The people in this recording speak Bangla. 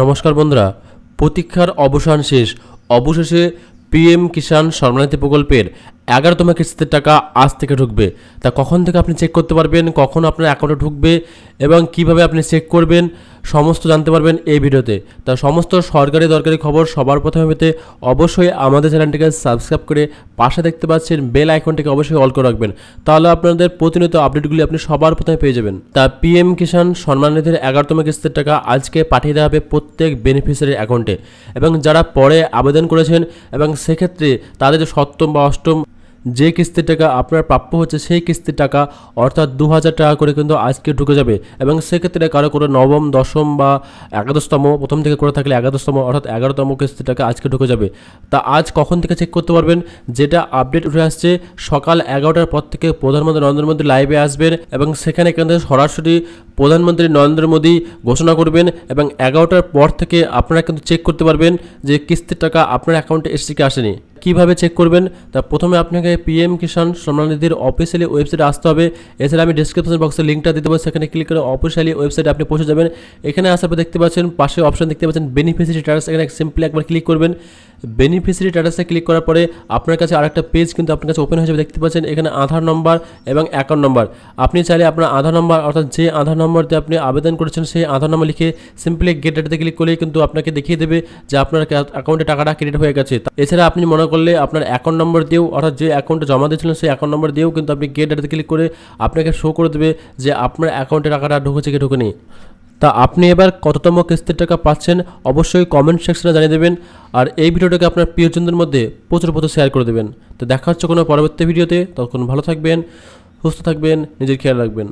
নমস্কার বন্ধুরা প্রতীক্ষার অবসান শেষ অবশেষে পিএম কিষাণ সম্মানিত প্রকল্পের এগারোতম কিস্তির টাকা আজ থেকে ঢুকবে তা কখন থেকে আপনি চেক করতে পারবেন কখন আপনার অ্যাকাউন্টে ঢুকবে এবং কিভাবে আপনি চেক করবেন সমস্ত জানতে পারবেন এই ভিডিওতে তা সমস্ত সরকারি দরকারি খবর সবার প্রথমে পেতে অবশ্যই আমাদের চ্যানেলটিকে সাবস্ক্রাইব করে পাশে দেখতে পাচ্ছেন বেল আইকনটিকে অবশ্যই অল করে রাখবেন তাহলে আপনাদের প্রতিনিয়ত আপডেটগুলি আপনি সবার প্রথমে পেয়ে যাবেন তা পিএম কিষাণ সম্মাননিধির এগারোতম কিস্তির টাকা আজকে পাঠিয়ে দেওয়া হবে প্রত্যেক বেনিফিশিয়ারির অ্যাকাউন্টে এবং যারা পরে আবেদন করেছেন এবং সেক্ষেত্রে তাদের সপ্তম বা অষ্টম যে কিস্তির টাকা আপনার প্রাপ্য হচ্ছে সেই কিস্তির টাকা অর্থাৎ দু হাজার টাকা করে কিন্তু আজকে ঢুকে যাবে এবং সেক্ষেত্রে কারো কোনো নবম দশম বা একাদশতম প্রথম থেকে করে থাকলে একাদশতম অর্থাৎ এগারোতম কিস্তির টাকা আজকে ঢুকে যাবে তা আজ কখন থেকে চেক করতে পারবেন যেটা আপডেট উঠে আসছে সকাল এগারোটার পর থেকে প্রধানমন্ত্রী নরেন্দ্র মোদী লাইভে আসবেন এবং সেখানে কিন্তু সরাসরি প্রধানমন্ত্রী নরেন্দ্র মোদী ঘোষণা করবেন এবং এগারোটার পর থেকে আপনারা কিন্তু চেক করতে পারবেন যে কিস্তির টাকা আপনার অ্যাকাউন্টে এসে কি আসেনি কিভাবে চেক করবেন তা প্রথমে আপনাকে পিএম কিষাণ সম্মাননিধির অফিসিয়ালি ওয়েবসাইটে আসতে হবে এছাড়া আমি ডিসক্রিপশন বক্সে লিঙ্কটা দিতে পারবো সেখানে ক্লিক করে অফিসিয়ালি ওয়েবসাইটে আপনি পৌঁছে যাবেন এখানে আসার পর দেখতে পাচ্ছেন পাশে অপশন দেখতে পাচ্ছেন বেনিফিসিয়ারি স্ট্যাটাস এখানে সিম্পলি একবার ক্লিক করবেন বেনিফিসিয়ারি স্ট্যাটাসে ক্লিক করার পরে আপনার কাছে আরেকটা পেজ কিন্তু আপনার কাছে ওপেন হয়ে যাবে দেখতে পাচ্ছেন এখানে আধার নম্বর এবং অ্যাকাউন্ট নম্বর আপনি চাইলে আপনার আধার নম্বর অর্থাৎ যে আধার নম্বর দিয়ে আপনি আবেদন করেছেন সেই আধার নম্বর লিখে সিম্পলি গেট ডাটাতে ক্লিক করলেই কিন্তু আপনাকে দেখিয়ে দেবে যে আপনার অ্যাকাউন্টে টাকাটা ক্রেডিট হয়ে গেছে এছাড়া আপনি মনে করলে আপনার অ্যাকাউন্ট নম্বর দিয়েও অর্থাৎ যে অ্যাকাউন্টে জমা দিয়েছিলেন সেই অ্যাকাউন্ট নম্বর দিয়েও কিন্তু আপনি গেট ডাটাতে ক্লিক করে আপনাকে শো করে দেবে যে আপনার অ্যাকাউন্টে টাকাটা ঢুকেছে কি ঢুকেনি তা আপনি এবার কততম কিস্তির টাকা পাচ্ছেন অবশ্যই কমেন্ট সেকশনে জানিয়ে দেবেন আর এই ভিডিওটাকে আপনার প্রিয়জনদের মধ্যে প্রচুর প্রচুর শেয়ার করে দেবেন তো দেখা হচ্ছে কোনো পরবর্তী ভিডিওতে তখন ভালো থাকবেন সুস্থ থাকবেন নিজের খেয়াল রাখবেন